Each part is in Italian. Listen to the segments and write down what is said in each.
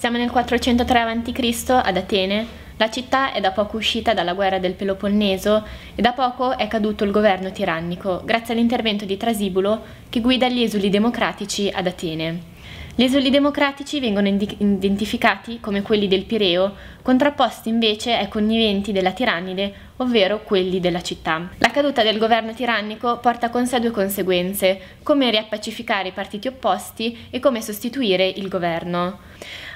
Siamo nel 403 a.C. ad Atene. La città è da poco uscita dalla guerra del Peloponneso e da poco è caduto il governo tirannico, grazie all'intervento di Trasibulo che guida gli esuli democratici ad Atene. Gli esuli democratici vengono identificati come quelli del Pireo, contrapposti invece ai conniventi della tirannide ovvero quelli della città. La caduta del governo tirannico porta con sé due conseguenze, come riappacificare i partiti opposti e come sostituire il governo.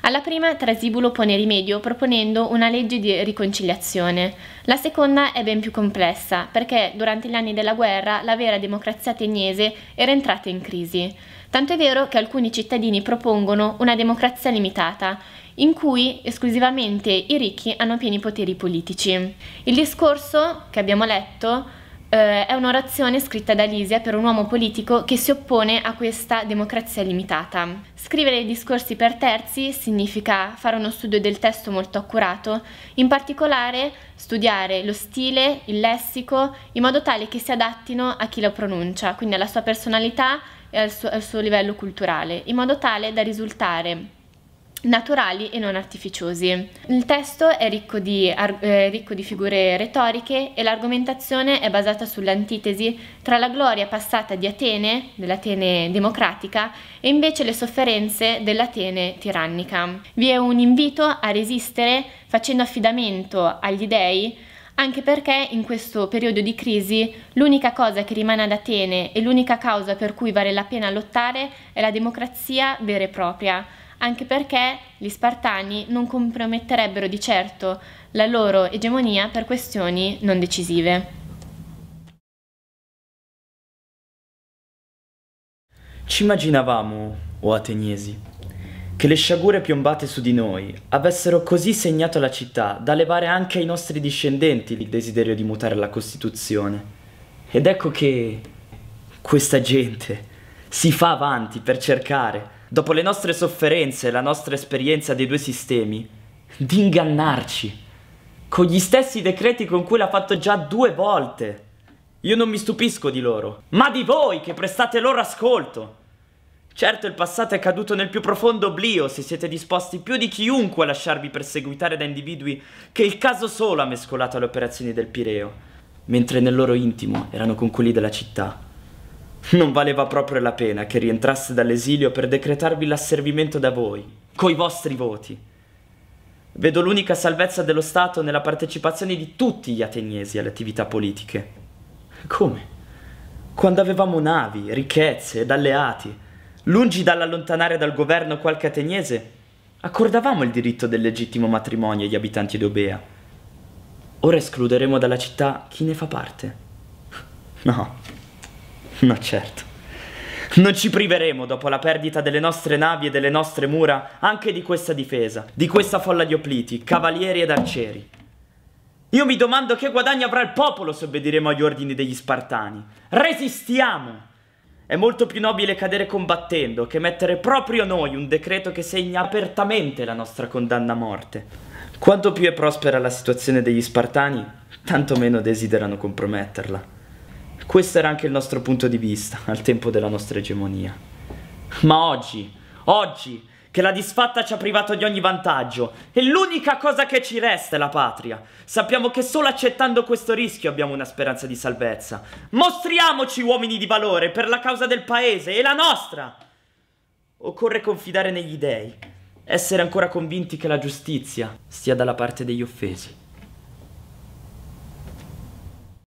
Alla prima Trasibulo pone rimedio proponendo una legge di riconciliazione. La seconda è ben più complessa, perché durante gli anni della guerra la vera democrazia ateniese era entrata in crisi. Tanto è vero che alcuni cittadini propongono una democrazia limitata, in cui esclusivamente i ricchi hanno pieni poteri politici. Il discorso che abbiamo letto eh, è un'orazione scritta da Lisia per un uomo politico che si oppone a questa democrazia limitata. Scrivere i discorsi per terzi significa fare uno studio del testo molto accurato, in particolare studiare lo stile, il lessico, in modo tale che si adattino a chi lo pronuncia, quindi alla sua personalità e al suo, al suo livello culturale, in modo tale da risultare naturali e non artificiosi. Il testo è ricco di, eh, ricco di, figure retoriche e l'argomentazione è basata sull'antitesi tra la gloria passata di Atene, dell'Atene democratica, e invece le sofferenze dell'Atene tirannica. Vi è un invito a resistere facendo affidamento agli dei anche perché in questo periodo di crisi l'unica cosa che rimane ad Atene e l'unica causa per cui vale la pena lottare è la democrazia vera e propria, anche perché gli Spartani non comprometterebbero di certo la loro egemonia per questioni non decisive. Ci immaginavamo, o oh ateniesi, che le sciagure piombate su di noi avessero così segnato la città da levare anche ai nostri discendenti il desiderio di mutare la Costituzione. Ed ecco che questa gente si fa avanti per cercare dopo le nostre sofferenze e la nostra esperienza dei due sistemi, di ingannarci con gli stessi decreti con cui l'ha fatto già due volte. Io non mi stupisco di loro, ma di voi che prestate loro ascolto. Certo il passato è caduto nel più profondo oblio se siete disposti più di chiunque a lasciarvi perseguitare da individui che il caso solo ha mescolato alle operazioni del Pireo, mentre nel loro intimo erano con quelli della città. Non valeva proprio la pena che rientrasse dall'esilio per decretarvi l'asservimento da voi, coi vostri voti. Vedo l'unica salvezza dello Stato nella partecipazione di tutti gli ateniesi alle attività politiche. Come? Quando avevamo navi, ricchezze ed alleati, lungi dall'allontanare dal governo qualche ateniese, accordavamo il diritto del legittimo matrimonio agli abitanti d'Obea. Ora escluderemo dalla città chi ne fa parte. No, Ma certo. Non ci priveremo, dopo la perdita delle nostre navi e delle nostre mura, anche di questa difesa, di questa folla di opliti, cavalieri ed arcieri. Io mi domando che guadagno avrà il popolo se obbediremo agli ordini degli Spartani. Resistiamo! È molto più nobile cadere combattendo che mettere proprio noi un decreto che segna apertamente la nostra condanna a morte. Quanto più è prospera la situazione degli Spartani, tanto meno desiderano comprometterla. Questo era anche il nostro punto di vista al tempo della nostra egemonia. Ma oggi, oggi, che la disfatta ci ha privato di ogni vantaggio e l'unica cosa che ci resta è la patria. Sappiamo che solo accettando questo rischio abbiamo una speranza di salvezza. Mostriamoci uomini di valore per la causa del paese e la nostra. Occorre confidare negli dèi, essere ancora convinti che la giustizia stia dalla parte degli offesi.